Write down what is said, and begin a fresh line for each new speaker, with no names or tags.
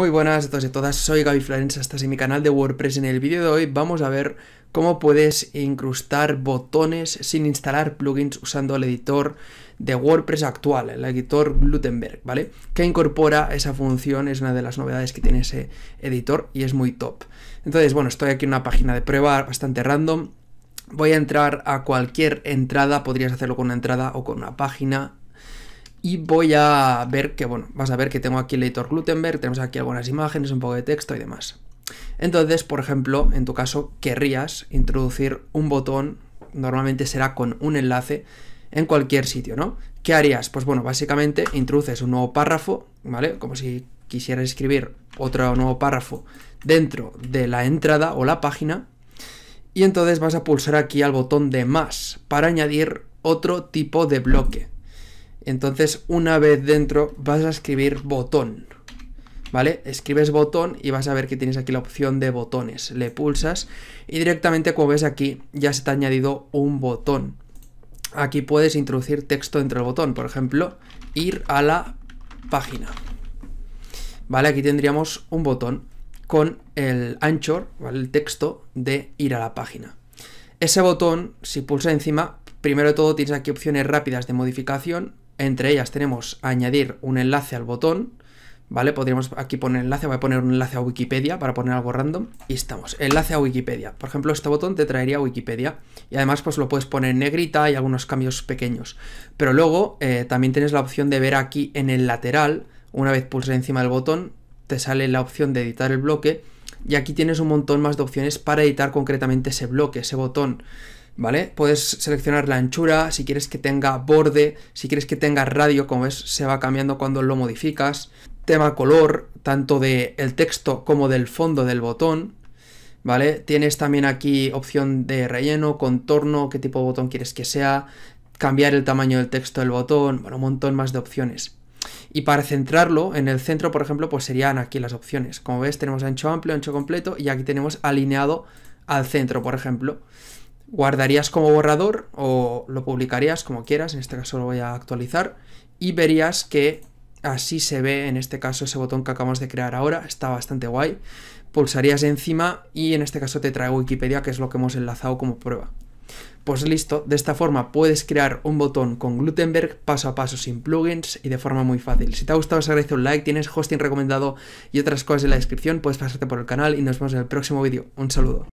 Muy buenas a todos y todas, soy Gaby Florence, estás en mi canal de WordPress. En el vídeo de hoy vamos a ver cómo puedes incrustar botones sin instalar plugins usando el editor de WordPress actual, el editor Gutenberg, ¿vale? Que incorpora esa función, es una de las novedades que tiene ese editor y es muy top. Entonces, bueno, estoy aquí en una página de prueba bastante random. Voy a entrar a cualquier entrada, podrías hacerlo con una entrada o con una página, y voy a ver que, bueno, vas a ver que tengo aquí el editor Gutenberg, tenemos aquí algunas imágenes, un poco de texto y demás. Entonces, por ejemplo, en tu caso, querrías introducir un botón, normalmente será con un enlace, en cualquier sitio, ¿no? ¿Qué harías? Pues bueno, básicamente introduces un nuevo párrafo, ¿vale? Como si quisieras escribir otro nuevo párrafo dentro de la entrada o la página. Y entonces vas a pulsar aquí al botón de más para añadir otro tipo de bloque. Entonces, una vez dentro, vas a escribir botón. ¿Vale? Escribes botón y vas a ver que tienes aquí la opción de botones. Le pulsas y directamente, como ves aquí, ya se te ha añadido un botón. Aquí puedes introducir texto dentro del botón. Por ejemplo, ir a la página. ¿Vale? Aquí tendríamos un botón con el anchor, ¿vale? el texto de ir a la página. Ese botón, si pulsa encima, primero de todo tienes aquí opciones rápidas de modificación, entre ellas tenemos añadir un enlace al botón, ¿vale? Podríamos aquí poner enlace, voy a poner un enlace a Wikipedia para poner algo random. Y estamos, enlace a Wikipedia. Por ejemplo, este botón te traería a Wikipedia. Y además, pues lo puedes poner en negrita y algunos cambios pequeños. Pero luego eh, también tienes la opción de ver aquí en el lateral, una vez pulses encima del botón, te sale la opción de editar el bloque. Y aquí tienes un montón más de opciones para editar concretamente ese bloque, ese botón. ¿vale? Puedes seleccionar la anchura, si quieres que tenga borde, si quieres que tenga radio, como ves, se va cambiando cuando lo modificas. Tema color, tanto del el texto como del fondo del botón, ¿vale? Tienes también aquí opción de relleno, contorno, qué tipo de botón quieres que sea, cambiar el tamaño del texto del botón, bueno, un montón más de opciones. Y para centrarlo en el centro, por ejemplo, pues serían aquí las opciones. Como ves, tenemos ancho amplio, ancho completo y aquí tenemos alineado al centro, por ejemplo guardarías como borrador o lo publicarías como quieras, en este caso lo voy a actualizar, y verías que así se ve en este caso ese botón que acabamos de crear ahora, está bastante guay, pulsarías encima y en este caso te trae Wikipedia, que es lo que hemos enlazado como prueba. Pues listo, de esta forma puedes crear un botón con Gutenberg paso a paso sin plugins y de forma muy fácil. Si te ha gustado, os agradezco un like, tienes hosting recomendado y otras cosas en la descripción, puedes pasarte por el canal y nos vemos en el próximo vídeo. Un saludo.